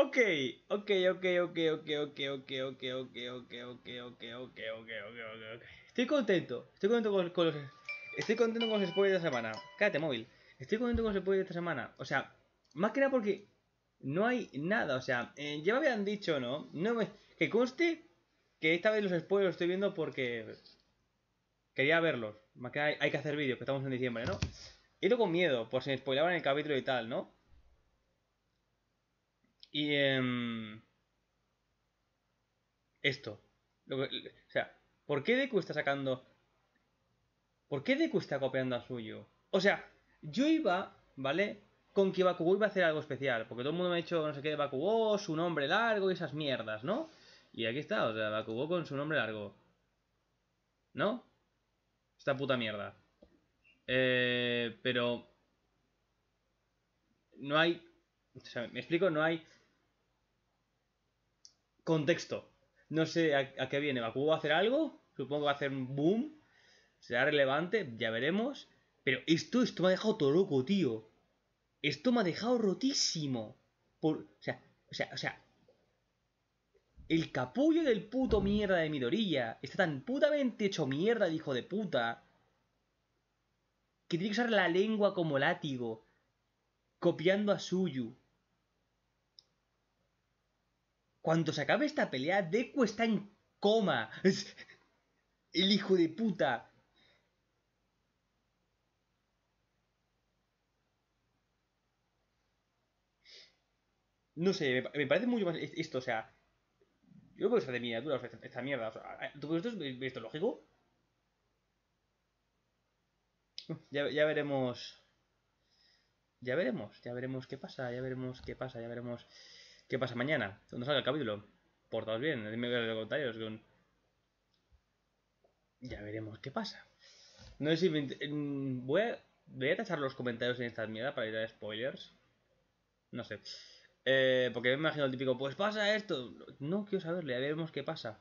Ok, ok, ok, ok, ok, ok, ok, ok, ok, ok, ok, ok, ok, ok, ok, ok. Estoy contento, estoy contento con, los... Estoy contento con los spoilers de esta semana. Cállate, móvil. Estoy contento con los spoilers de esta semana. O sea, más que nada porque no hay nada. O sea, ya me habían dicho, ¿no? no me... Que conste que esta vez los spoilers los estoy viendo porque quería verlos. Más que hay, que hacer vídeos, que estamos en diciembre, ¿no? Y con miedo, por si me spoilaban el capítulo y tal, ¿no? Y em, esto. o sea, ¿por qué Deku está sacando... ¿Por qué Deku está copiando a suyo? O sea, yo iba, ¿vale? Con que Bakugou iba a hacer algo especial. Porque todo el mundo me ha dicho no sé qué Bakugou, su nombre largo y esas mierdas, ¿no? Y aquí está, o sea, Bakugou con su nombre largo. ¿No? Esta puta mierda. Eh, pero... No hay... O sea, me explico, no hay contexto. No sé a, qué viene. va a hacer algo? Supongo que va a hacer un boom. ¿Será relevante? Ya veremos. Pero esto, esto me ha dejado todo loco, tío. Esto me ha dejado rotísimo. Por, o sea, o sea, o sea. El capullo del puto mierda de Midorilla está tan putamente hecho mierda, hijo de puta. Que tiene que usar la lengua como látigo. Copiando a Suyu. Cuando se acabe esta pelea, Deku está en coma. El hijo de puta. No sé, me, parece mucho más e-, esto, o sea... Yo puedo usar de miniatura, esta, mierda. ¿Tú crees esto esto lógico? ya veremos... Ya veremos, ya veremos qué pasa, ya veremos qué pasa, ya veremos... ¿Qué pasa mañana? ¿Dónde salga el capítulo? Portaos bien, dime que los comentarios. Con... Ya veremos qué pasa. No sé si... Me... Mm, voy a... tachar los comentarios en esta mierda para ir a spoilers. No sé. Eh, porque me imagino el típico, pues pasa esto. No quiero saberle, ya veremos qué pasa.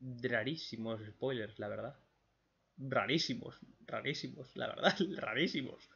Rarísimos spoilers, la verdad. Rarísimos, rarísimos, la verdad, rarísimos.